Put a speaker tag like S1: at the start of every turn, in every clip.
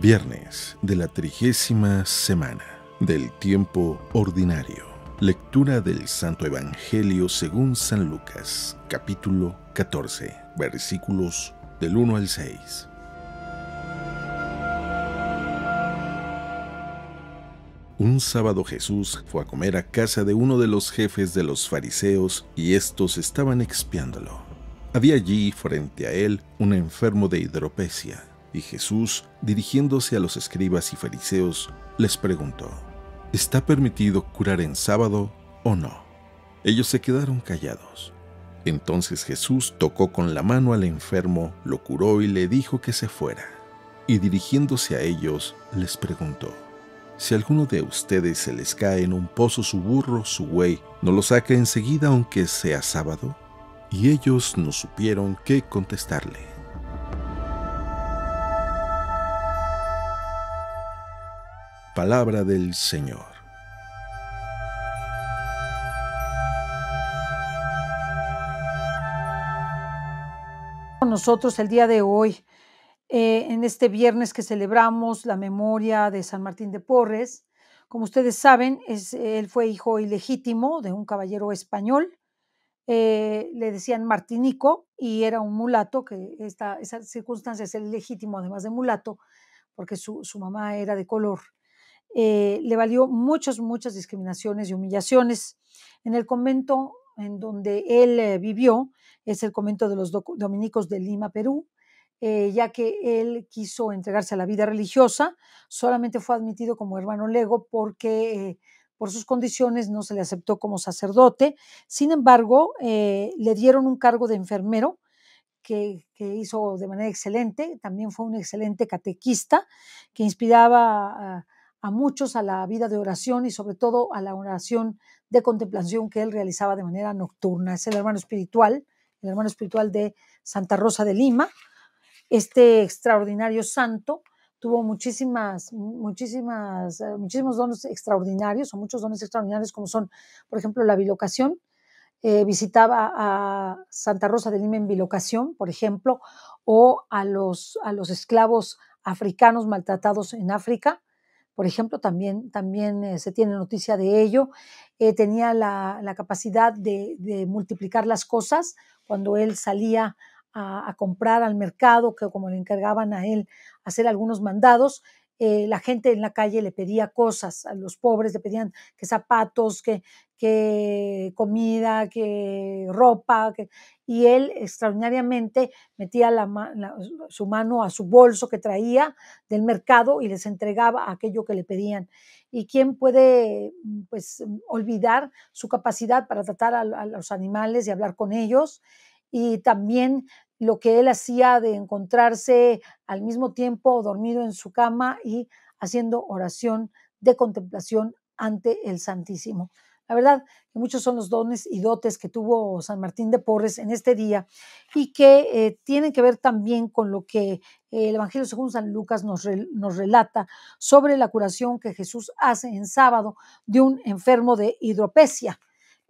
S1: Viernes de la trigésima semana del tiempo ordinario. Lectura del Santo Evangelio según San Lucas, capítulo 14, versículos del 1 al 6. Un sábado Jesús fue a comer a casa de uno de los jefes de los fariseos y estos estaban expiándolo. Había allí, frente a él, un enfermo de hidropesia y Jesús, dirigiéndose a los escribas y fariseos, les preguntó, ¿está permitido curar en sábado o no? Ellos se quedaron callados. Entonces Jesús tocó con la mano al enfermo, lo curó y le dijo que se fuera. Y dirigiéndose a ellos, les preguntó, si alguno de ustedes se les cae en un pozo su burro, su güey, ¿no lo saca enseguida aunque sea sábado? Y ellos no supieron qué contestarle. Palabra del Señor.
S2: nosotros el día de hoy, eh, en este viernes que celebramos la memoria de San Martín de Porres. Como ustedes saben, es, él fue hijo ilegítimo de un caballero español. Eh, le decían Martinico y era un mulato, que esta, esa circunstancia es el legítimo, además de mulato, porque su, su mamá era de color. Eh, le valió muchas, muchas discriminaciones y humillaciones. En el convento en donde él eh, vivió, es el convento de los dominicos de Lima, Perú, eh, ya que él quiso entregarse a la vida religiosa, solamente fue admitido como hermano lego porque por sus condiciones no se le aceptó como sacerdote. Sin embargo, le dieron un cargo de enfermero que, que, hizo de manera excelente. También fue un excelente catequista que inspiraba... a a muchos a la vida de oración y sobre todo a la oración de contemplación que él realizaba de manera nocturna. Es el hermano espiritual, el hermano espiritual de Santa Rosa de Lima. Este extraordinario santo tuvo muchísimas, muchísimas, eh, muchísimos dones extraordinarios o muchos dones extraordinarios como son, por ejemplo, la bilocación. Eh, visitaba a Santa Rosa de Lima en bilocación, por ejemplo, o a los, a los esclavos africanos maltratados en África por ejemplo, también, también eh, se tiene noticia de ello. Eh, tenía la, la capacidad de, multiplicar las cosas cuando él salía a, a comprar al mercado, que como le encargaban a él hacer algunos mandados, eh, la gente en la calle le pedía cosas, a los pobres le pedían que zapatos, que, comida, que ropa, y él extraordinariamente metía su mano a su bolso que traía del mercado y les entregaba aquello que le pedían. ¿Y quién puede mm, pues, mm, olvidar su capacidad para tratar a los animales y hablar con ellos? Y también lo que él hacía de encontrarse al mismo tiempo dormido en su cama y haciendo oración de contemplación ante el Santísimo. La verdad que muchos son los dones y dotes que tuvo San Martín de Porres en este día y que eh, tienen que ver también con lo que el Evangelio según San Lucas nos, nos relata sobre la curación que Jesús hace en sábado de un enfermo de hidropesia.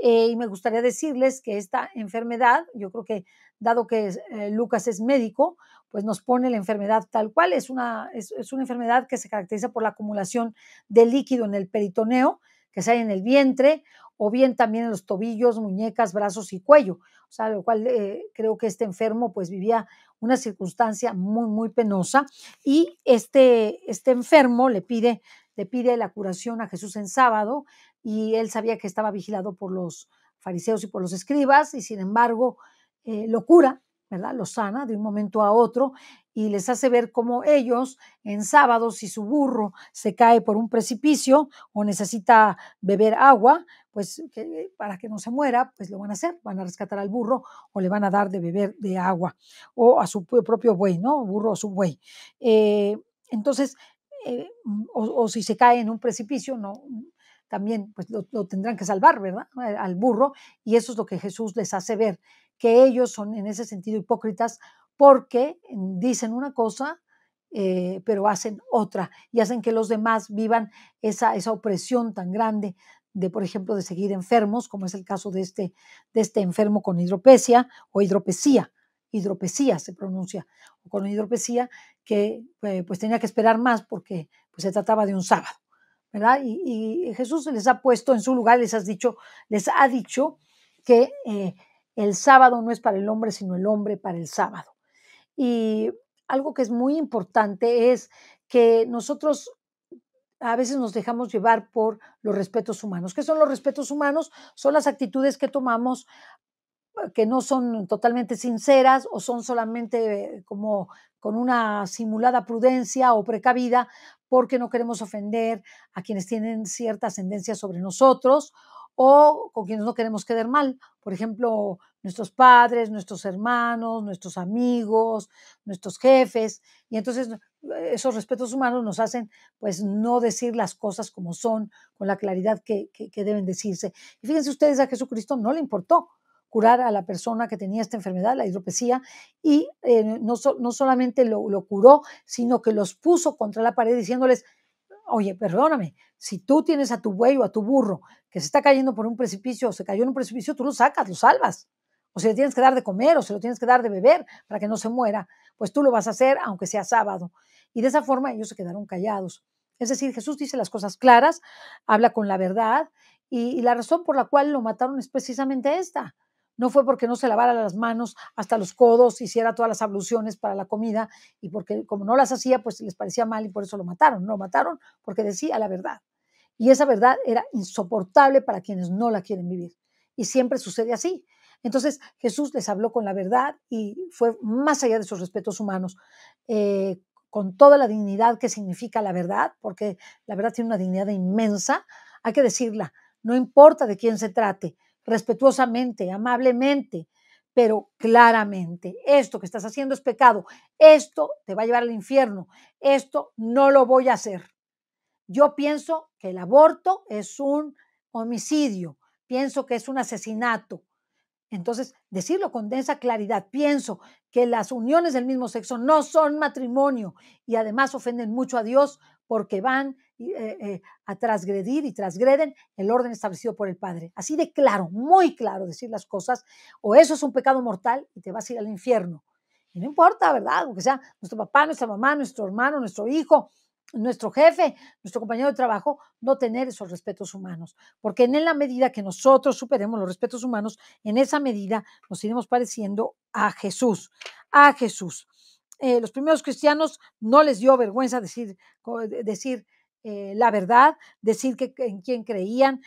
S2: Eh, y me gustaría decirles que esta enfermedad, yo creo que dado que eh, Lucas es médico, pues nos pone la enfermedad tal cual. Es una, es, una enfermedad que se caracteriza por la acumulación de líquido en el peritoneo, que se hay en el vientre, o bien también en los tobillos, muñecas, brazos y cuello. O sea, lo cual eh, creo que este enfermo pues vivía una circunstancia muy, muy penosa. Y este, este enfermo le pide, le pide la curación a Jesús en sábado, y él sabía que estaba vigilado por los fariseos y por los escribas y sin embargo eh, lo cura, ¿verdad? Lo sana de un momento a otro y les hace ver cómo ellos en sábado, si su burro se cae por un precipicio o necesita beber agua, pues eh, para que no se muera, pues lo van a hacer, van a rescatar al burro o le van a dar de beber de agua o a su propio buey, ¿no? Burro o su buey. Eh, entonces, o, si se cae en un precipicio, no, también pues lo, tendrán que salvar, ¿verdad? Al burro. Y eso es lo que Jesús les hace ver, que ellos son en ese sentido hipócritas porque dicen una cosa, eh, pero hacen otra y hacen que los demás vivan esa, opresión tan grande de, por ejemplo, de seguir enfermos, como es el caso de este, de este enfermo con hidropecia o hidropesía, hidropesía se pronuncia, o con hidropesía, que eh, pues tenía que esperar más porque pues, se trataba de un sábado. Y, Jesús les ha puesto en su lugar, les, dicho, les ha dicho que eh, el sábado no es para el hombre, sino el hombre para el sábado. Y algo que es muy importante es que nosotros a veces nos dejamos llevar por los respetos humanos. ¿Qué son los respetos humanos? Son las actitudes que tomamos que no son totalmente sinceras o son solamente eh, como con una simulada prudencia o precavida porque no queremos ofender a quienes tienen cierta ascendencia sobre nosotros o con quienes no queremos quedar mal. Por ejemplo, nuestros padres, nuestros hermanos, nuestros amigos, nuestros jefes. Y entonces eh, esos respetos humanos nos hacen pues no decir las cosas como son, con la claridad que, que, que deben decirse. Y fíjense ustedes, a Jesucristo no le importó curar a la persona que tenía esta enfermedad, la hidropesía, y eh, no, solamente lo, curó, sino que los puso contra la pared diciéndoles, oye, perdóname, si tú tienes a tu buey o a tu burro que se está cayendo por un precipicio o se cayó en un precipicio, tú lo sacas, lo salvas. O se le tienes que dar de comer o se lo tienes que dar de beber para que no se muera, pues tú lo vas a hacer aunque sea sábado. Y de esa forma ellos se quedaron callados. Es decir, Jesús dice las cosas claras, habla con la verdad y la razón por la cual lo mataron es precisamente esta, no fue porque no se lavara las manos hasta los codos, hiciera todas las abluciones para la comida y porque como no las hacía, pues les parecía mal y por eso lo mataron. No lo mataron porque decía la verdad. Y esa verdad era insoportable para quienes no la quieren vivir. Y siempre sucede así. Entonces Jesús les habló con la verdad y fue más allá de sus respetos humanos, eh, con toda la dignidad que significa la verdad, porque la verdad tiene una dignidad inmensa, hay que decirla, no importa de quién se trate, respetuosamente, amablemente, pero claramente, esto que estás haciendo es pecado, esto te va a llevar al infierno, esto no lo voy a hacer. Yo pienso que el aborto es un homicidio, pienso que es un asesinato. Entonces, decirlo con densa claridad, pienso que las uniones del mismo sexo no son matrimonio y además ofenden mucho a Dios porque van eh, eh, a transgredir y transgreden el orden establecido por el Padre. Así de claro, muy claro decir las cosas, o eso es un pecado mortal y te vas a ir al infierno. Y no importa, ¿verdad? Aunque sea nuestro papá, nuestra mamá, nuestro hermano, nuestro hijo, nuestro jefe, nuestro compañero de trabajo, no tener esos respetos humanos. Porque en la medida que nosotros superemos los respetos humanos, en esa medida nos iremos pareciendo a Jesús, a Jesús. Eh, los primeros cristianos no les dio vergüenza decir, decir eh, la verdad, decir que, en quién creían,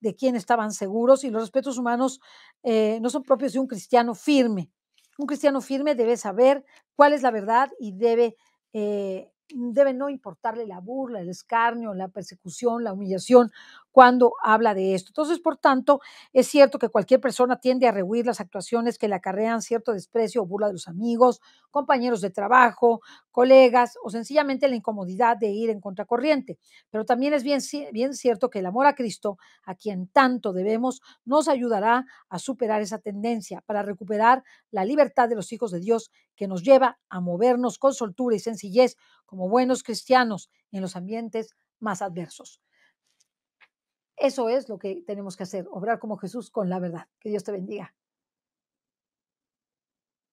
S2: de quién estaban seguros y los respetos humanos eh, no son propios de un cristiano firme. Un cristiano firme debe saber cuál es la verdad y debe, eh, debe no importarle la burla, el escarnio, la persecución, la humillación cuando habla de esto. Entonces, por tanto, es cierto que cualquier persona tiende a rehuir las actuaciones que le acarrean cierto desprecio o burla de los amigos, compañeros de trabajo, colegas o sencillamente la incomodidad de ir en contracorriente. Pero también es bien, bien cierto que el amor a Cristo, a quien tanto debemos, nos ayudará a superar esa tendencia para recuperar la libertad de los hijos de Dios que nos lleva a movernos con soltura y sencillez como buenos cristianos en los ambientes más adversos. Eso es lo que tenemos que hacer, obrar como Jesús con la verdad. Que Dios te bendiga.